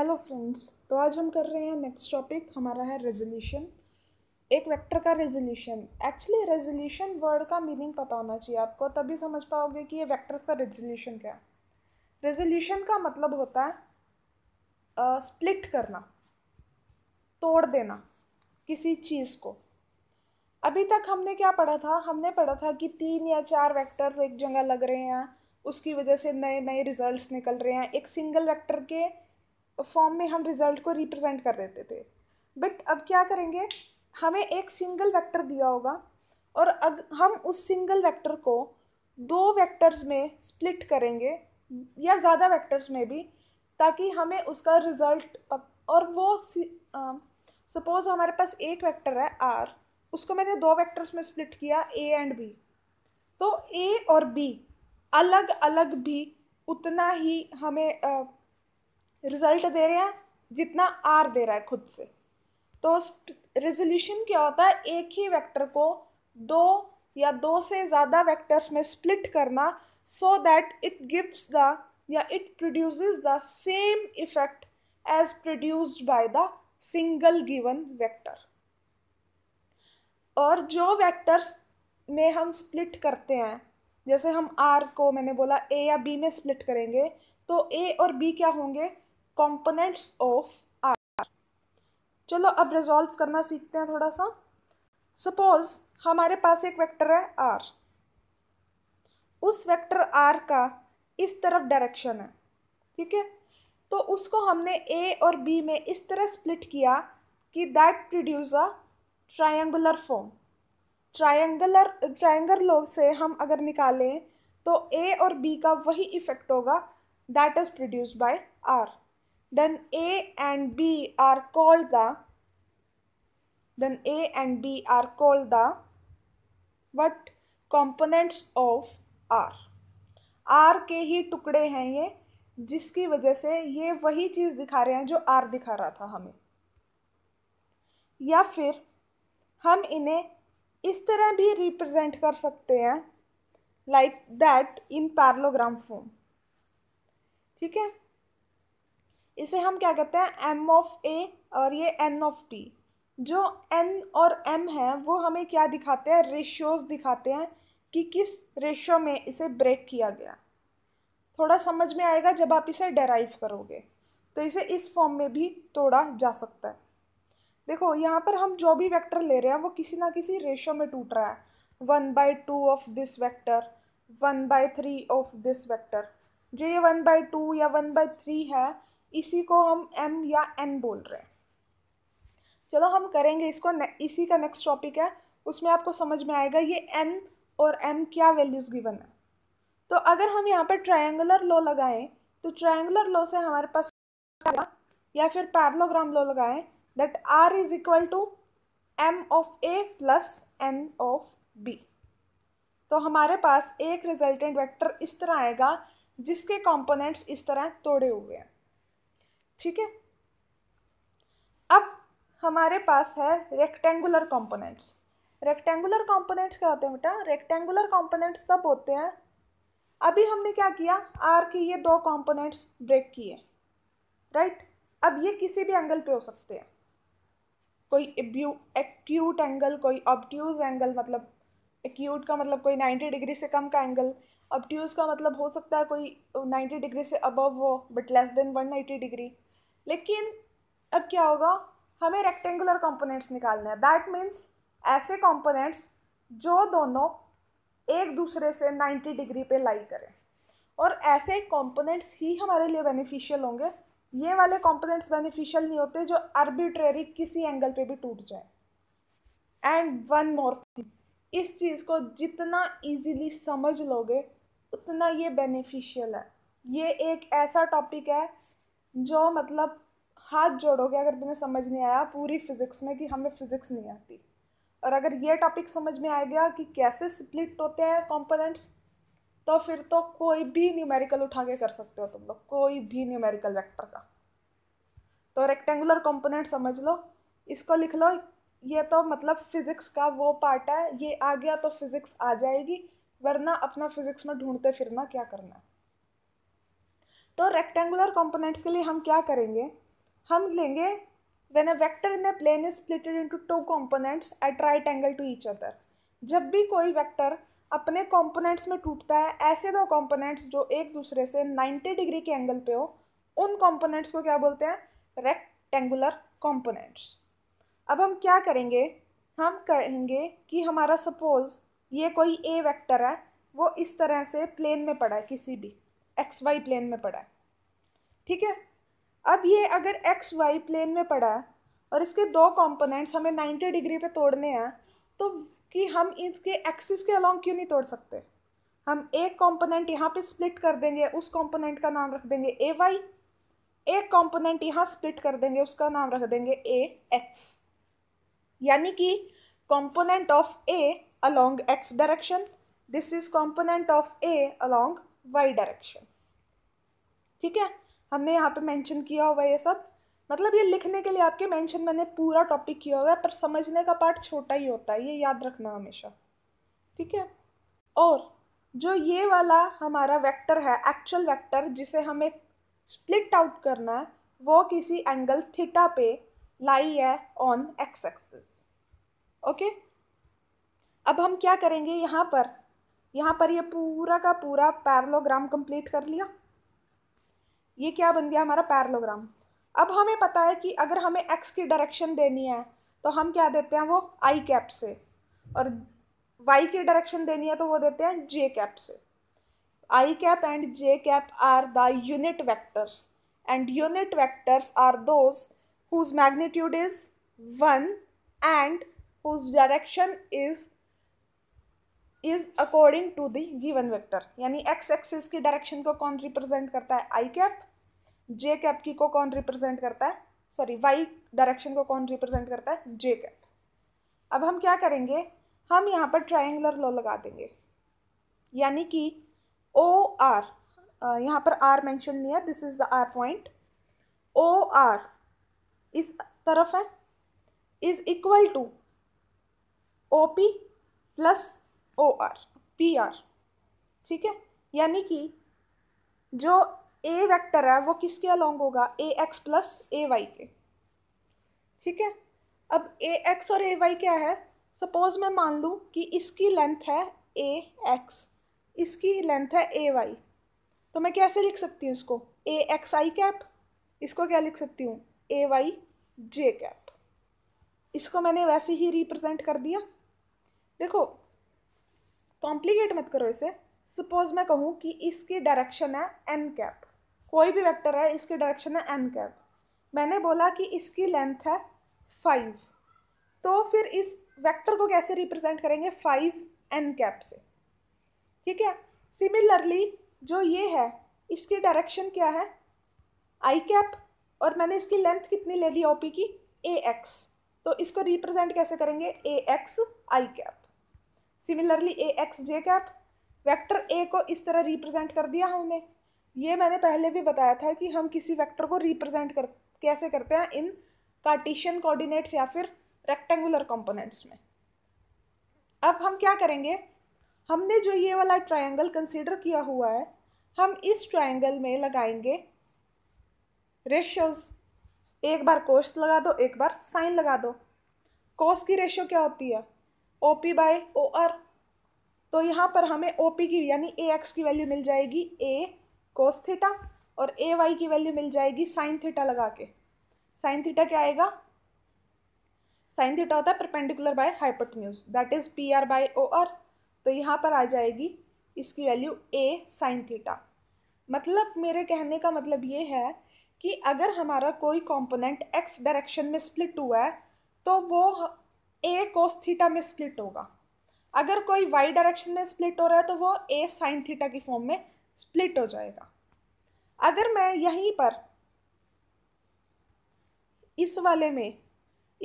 hello friends तो आज हम कर रहे हैं नेक्स्ट टॉपिक हमारा है रेजोल्यूशन एक वेक्टर का रेजोल्यूशन एक्चुअली रेजोल्यूशन वर्ड का मीनिंग पता होना चाहिए आपको तभी समझ पाओगे कि ये वेक्टर्स का रेजोल्यूशन क्या है रेजोल्यूशन का मतलब होता है स्प्लिट uh, करना तोड़ देना किसी चीज़ को अभी तक हमने क्या पढ़ा था हमने पढ़ा था कि तीन या चार वेक्टर्स एक जगह लग रहे हैं उसकी वजह से नए नए रिजल्ट्स निकल रहे हैं एक सिंगल वेक्टर के फॉर्म में हम रिज़ल्ट को रिप्रेजेंट कर देते थे बट अब क्या करेंगे हमें एक सिंगल वेक्टर दिया होगा और अग हम उस सिंगल वेक्टर को दो वेक्टर्स में स्प्लिट करेंगे या ज़्यादा वेक्टर्स में भी ताकि हमें उसका रिज़ल्ट और वो सपोज़ हमारे पास एक वेक्टर है आर उसको मैंने दो वेक्टर्स में स्प्लिट किया ए एंड बी तो ए और बी अलग अलग भी उतना ही हमें रिजल्ट दे रहे हैं जितना आर दे रहा है खुद से तो रेजोल्यूशन क्या होता है एक ही वेक्टर को दो या दो से ज़्यादा वेक्टर्स में स्प्लिट करना so that it gives the या it produces the same effect as produced by the single given vector और जो वेक्टर्स में हम स्प्लिट करते हैं जैसे हम आर को मैंने बोला ए या बी में स्प्लिट करेंगे तो ए और बी क्या होंगे कॉम्पोनेंट्स ऑफ आर चलो अब रिजॉल्व करना सीखते हैं थोड़ा सा सपोज हमारे पास एक वेक्टर है आर उस वेक्टर आर का इस तरफ डायरेक्शन है ठीक है तो उसको हमने ए और बी में इस तरह स्प्लिट किया कि that produce a triangular form triangular triangle लोग से हम अगर निकालें तो ए और बी का वही इफेक्ट होगा that is produced by R then A and B are called the then A and B are called the what components of R R के ही टुकड़े हैं ये जिसकी वजह से ये वही चीज़ दिखा रहे हैं जो आर दिखा रहा था हमें या फिर हम इन्हें इस तरह भी रिप्रेजेंट कर सकते हैं like that in parallelogram form ठीक है इसे हम क्या कहते हैं एम ऑफ ए और ये एन ऑफ टी जो एन और एम है वो हमें क्या दिखाते हैं रेशियोज़ दिखाते हैं कि किस रेशियो में इसे ब्रेक किया गया थोड़ा समझ में आएगा जब आप इसे डेराइव करोगे तो इसे इस फॉर्म में भी तोड़ा जा सकता है देखो यहाँ पर हम जो भी वेक्टर ले रहे हैं वो किसी ना किसी रेशियो में टूट रहा है one by two of this vector one by three of this vector जो ये वन बाई टू या वन बाई थ्री है इसी को हम एम या एन बोल रहे हैं चलो हम करेंगे इसको इसी का नेक्स्ट टॉपिक है उसमें आपको समझ में आएगा ये एन और एम क्या वैल्यूज़ गिवन है तो अगर हम यहाँ पर ट्रायंगुलर लॉ लगाएं तो ट्रायंगुलर लॉ से हमारे पास या फिर पैरलोग्राम लॉ लगाएं that R is equal to M of A plus N of B तो हमारे पास एक रिजल्टेंट वेक्टर इस तरह आएगा जिसके कंपोनेंट्स इस तरह तोड़े हुए हैं ठीक है अब हमारे पास है रेक्टेंगुलर कंपोनेंट्स रेक्टेंगुलर कंपोनेंट्स क्या होते हैं बेटा रेक्टेंगुलर कंपोनेंट्स सब होते हैं अभी हमने क्या किया आर के ये दो कंपोनेंट्स ब्रेक किए राइट अब ये किसी भी एंगल पे हो सकते हैं कोई एक्यूट एंगल कोई ऑब्ट्यूज एंगल मतलब एक्यूट का मतलब कोई नाइन्टी डिग्री से कम का एंगल ऑब्ट्यूज का मतलब हो सकता है कोई नाइन्टी डिग्री से अबव हो but less than one degree लेकिन अब क्या होगा हमें रेक्टेंगुलर कंपोनेंट्स निकालने हैं दैट मीन्स ऐसे कंपोनेंट्स जो दोनों एक दूसरे से 90 डिग्री पे लाई करें और ऐसे कंपोनेंट्स ही हमारे लिए बेनिफिशियल होंगे ये वाले कंपोनेंट्स बेनिफिशियल नहीं होते जो आर्बिट्रेरी किसी एंगल पे भी टूट जाए एंड वन मोर थिंग इस चीज़ को जितना इजीली समझ लोगे उतना ये बेनिफिशियल है ये एक ऐसा टॉपिक है जो मतलब हाथ जोड़ोगे अगर तुम्हें समझ नहीं आया पूरी फिज़िक्स में कि हमें फिज़िक्स नहीं आती और अगर ये टॉपिक समझ में आ गया कि कैसे स्प्लिट होते हैं कॉम्पोनेंट्स तो फिर तो कोई भी न्यूमेरिकल उठा के कर सकते हो तुम लोग कोई भी न्यूमेरिकल वेक्टर का तो रेक्टेंगुलर कंपोनेंट समझ लो इसको लिख लो ये तो मतलब फिज़िक्स का वो पार्ट है ये आ गया तो फिज़िक्स आ जाएगी वरना अपना फिज़िक्स में ढूंढते फिरना क्या करना है तो रेक्टेंगुलर कंपोनेंट्स के लिए हम क्या करेंगे हम लेंगे when a vector in a plane is splitted into two components at right angle to each other जब भी कोई वेक्टर अपने कंपोनेंट्स में टूटता है ऐसे दो कंपोनेंट्स जो एक दूसरे से 90 डिग्री के एंगल पे हो उन कंपोनेंट्स को क्या बोलते हैं रेक्टेंगुलर कंपोनेंट्स अब हम क्या करेंगे हम कहेंगे कि हमारा सपोज़ ये कोई ए वेक्टर है वो इस तरह से प्लेन में पड़ा है किसी भी एक्स वाई प्लेन में पड़ा है ठीक है अब ये अगर एक्स वाई प्लेन में पड़ा है और इसके दो कंपोनेंट्स हमें 90 डिग्री पे तोड़ने हैं तो कि हम इसके एक्सिस के अलॉन्ग क्यों नहीं तोड़ सकते हम एक कंपोनेंट यहाँ पे स्प्लिट कर देंगे उस कंपोनेंट का नाम रख देंगे ए वाई एक कंपोनेंट यहाँ स्प्लिट कर देंगे उसका नाम रख देंगे ए एक्स यानी कि component of A along X direction this is component of A along Y direction ठीक है हमने यहाँ पे मेंशन किया हुआ है ये सब मतलब ये लिखने के लिए आपके मेंशन मैंने पूरा टॉपिक किया हुआ है पर समझने का पार्ट छोटा ही होता है ये याद रखना हमेशा ठीक है और जो ये वाला हमारा वेक्टर है एक्चुअल वेक्टर जिसे हमें स्प्लिट आउट करना है वो किसी एंगल थीटा पे लाई है ऑन एक्स एक्सिस ओके अब हम क्या करेंगे यहाँ पर यहाँ पर ये यह पूरा का पूरा पैरलोग्राम कंप्लीट कर लिया ये क्या बन गया हमारा पैरलोग्राम अब हमें पता है कि अगर हमें एक्स की डायरेक्शन देनी है तो हम क्या देते हैं वो आई कैप से और वाई की डायरेक्शन देनी है तो वो देते हैं जे कैप से I cap and J cap are the unit vectors and unit vectors are those whose magnitude is one and whose direction is is according to the given vector यानी X axis की डायरेक्शन को कौन represent करता है आई cap जे cap की को कौन रिप्रेजेंट करता है सॉरी वाई डायरेक्शन को कौन रिप्रेजेंट करता है जे कैप अब हम क्या करेंगे हम यहाँ पर ट्राइंगुलर लॉ लगा देंगे यानी कि ओ आर यहाँ पर आर मेंशन नहीं है this is the R point O R इस तरफ है is equal to O P plus O R P R ठीक है यानी कि जो ए वेक्टर है वो किसके अलोंग होगा A X plus A Y के ठीक है अब ए एक्स और ए वाई क्या है सपोज मैं मान लूँ कि इसकी लेंथ है ए एक्स इसकी लेंथ है ए वाई तो मैं कैसे लिख सकती हूँ इसको ए एक्स आई कैप इसको क्या लिख सकती हूँ ए वाई जे कैप इसको मैंने वैसे ही रिप्रेजेंट कर दिया देखो कॉम्प्लिकेट मत करो इसे सपोज मैं कहूँ कि इसकी डायरेक्शन है एन कैप कोई भी वेक्टर है इसकी डायरेक्शन है एन कैप मैंने बोला कि इसकी लेंथ है फाइव तो फिर इस वेक्टर को कैसे रिप्रेजेंट करेंगे फाइव एन कैप से ठीक है सिमिलरली जो ये है इसकी डायरेक्शन क्या है आई कैप और मैंने इसकी लेंथ कितनी ले ली ओपी की ए एक्स तो इसको रिप्रेजेंट कैसे करेंगे A X I cap similarly A X J cap vector A को इस तरह रिप्रेजेंट कर दिया हमने ये मैंने पहले भी बताया था कि हम किसी वेक्टर को रिप्रेजेंट कर कैसे करते हैं इन कार्टिशियन कोऑर्डिनेट्स या फिर रेक्टेंगुलर कंपोनेंट्स में अब हम क्या करेंगे हमने जो ये वाला ट्रायंगल कंसीडर किया हुआ है हम इस ट्रायंगल में लगाएंगे रेशियोज एक बार कोस लगा दो एक बार साइन लगा दो कोस की रेशियो क्या होती है O P by O R तो यहाँ पर हमें ओ पी की यानी ए एक्स की वैल्यू मिल जाएगी ए कोस थीटा और ए वाई की वैल्यू मिल जाएगी साइन थीटा लगा के साइन थीटा क्या आएगा साइन थीटा होता है perpendicular by hypotenuse that is P R by O R तो यहाँ पर आ जाएगी इसकी वैल्यू ए साइन थीटा मतलब मेरे कहने का मतलब ये है कि अगर हमारा कोई कॉम्पोनेंट एक्स डायरेक्शन में स्प्लिट हुआ है तो वो ए कोस थीटा में स्प्लिट होगा अगर कोई वाई डायरेक्शन में स्प्लिट हो रहा है तो वो ए साइन थीटा की फॉर्म में स्प्लिट हो जाएगा अगर मैं यहीं पर इस वाले में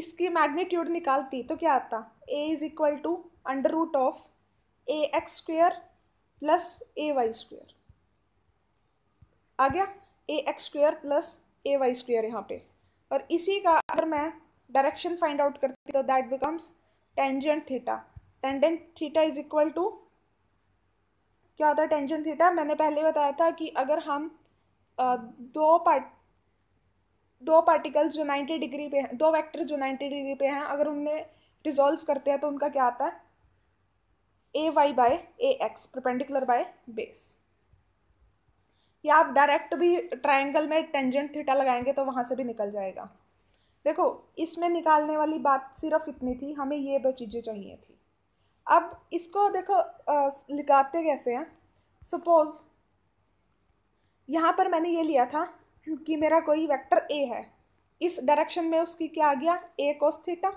इसकी मैग्नीट्यूड निकालती तो क्या आता A is equal to under root of A X square plus A Y square आ गया A X square plus A Y square यहाँ पे और इसी का अगर मैं डायरेक्शन फाइंड आउट करती तो that becomes tangent theta tangent theta is equal to क्या होता है टेंजन थीटा मैंने पहले बताया था कि अगर हम दो पार्ट दो पार्टिकल्स जो नाइन्टी डिग्री पे हैं दो वेक्टर जो नाइन्टी डिग्री पे हैं अगर उन्हें डिज़ोल्व करते हैं तो उनका क्या आता है A Y by A X perpendicular by base या आप डायरेक्ट भी ट्रायंगल में टेंजेंट थीटा लगाएंगे तो वहाँ से भी निकल जाएगा देखो इसमें निकालने वाली बात सिर्फ इतनी थी हमें ये दो चीज़ें चाहिए थी अब इसको देखो लिखाते कैसे हैं सपोज़ यहाँ पर मैंने ये लिया था कि मेरा कोई वेक्टर ए है इस डायरेक्शन में उसकी क्या आ गया ए कोस थीटा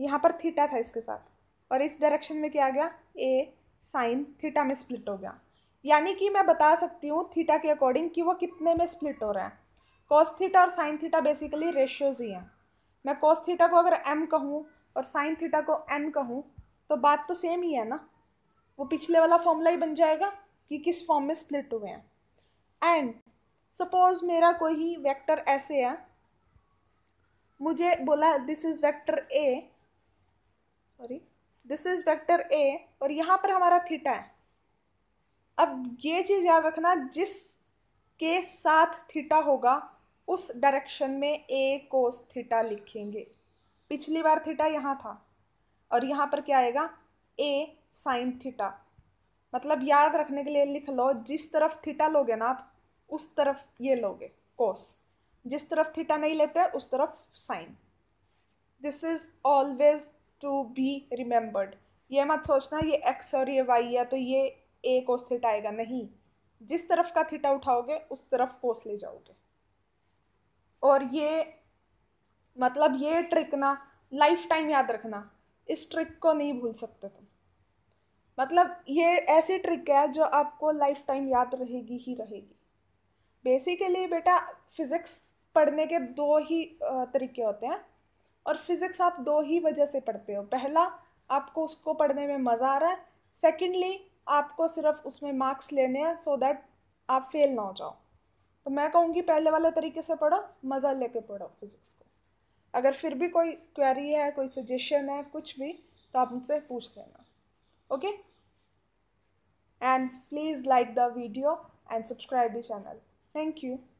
यहाँ पर थीटा था इसके साथ और इस डायरेक्शन में क्या आ गया ए साइन थीटा में स्प्लिट हो गया यानी कि मैं बता सकती हूँ थीटा के अकॉर्डिंग कि वो कितने में स्प्लिट हो रहा है कोस थीटा और साइन थीटा बेसिकली रेशियोज ही हैं मैं कोस थीटा को अगर एम कहूँ और साइन थीटा को एन कहूँ तो बात तो सेम ही है ना वो पिछले वाला फॉर्मूला ही बन जाएगा कि किस फॉर्म में स्प्लिट हुए हैं एंड सपोज मेरा कोई ही वैक्टर ऐसे है मुझे बोला this is vector A sorry this is vector A और यहाँ पर हमारा थीटा है अब ये चीज़ याद रखना जिस के साथ थीटा होगा उस डायरेक्शन में ए कोस थीटा लिखेंगे पिछली बार थीटा यहाँ था और यहाँ पर क्या आएगा ए साइन थीटा मतलब याद रखने के लिए लिख लो जिस तरफ थीटा लोगे ना आप उस तरफ ये लोगे कोस जिस तरफ थीटा नहीं लेते उस तरफ sine this is always to be remembered ये मत सोचना ये एक्स और ये वाई है तो ये ए कोस थीटा आएगा नहीं जिस तरफ का थीटा उठाओगे उस तरफ कोस ले जाओगे और ये मतलब ये ट्रिक ना लाइफ टाइम याद रखना इस ट्रिक को नहीं भूल सकते तुम मतलब ये ऐसी ट्रिक है जो आपको लाइफ टाइम याद रहेगी ही रहेगी बेसिकली बेटा फिज़िक्स पढ़ने के दो ही तरीके होते हैं और फिज़िक्स आप दो ही वजह से पढ़ते हो पहला आपको उसको पढ़ने में मज़ा आ रहा है सेकेंडली आपको सिर्फ उसमें मार्क्स लेने हैं सो दैट आप फेल ना हो जाओ तो मैं कहूँगी पहले वाले तरीके से पढ़ो मज़ा लेके पढ़ो फिज़िक्स को अगर फिर भी कोई क्वेरी है कोई सजेशन है कुछ भी तो आप मुझसे पूछ लेना okay and please like the video and subscribe the channel thank you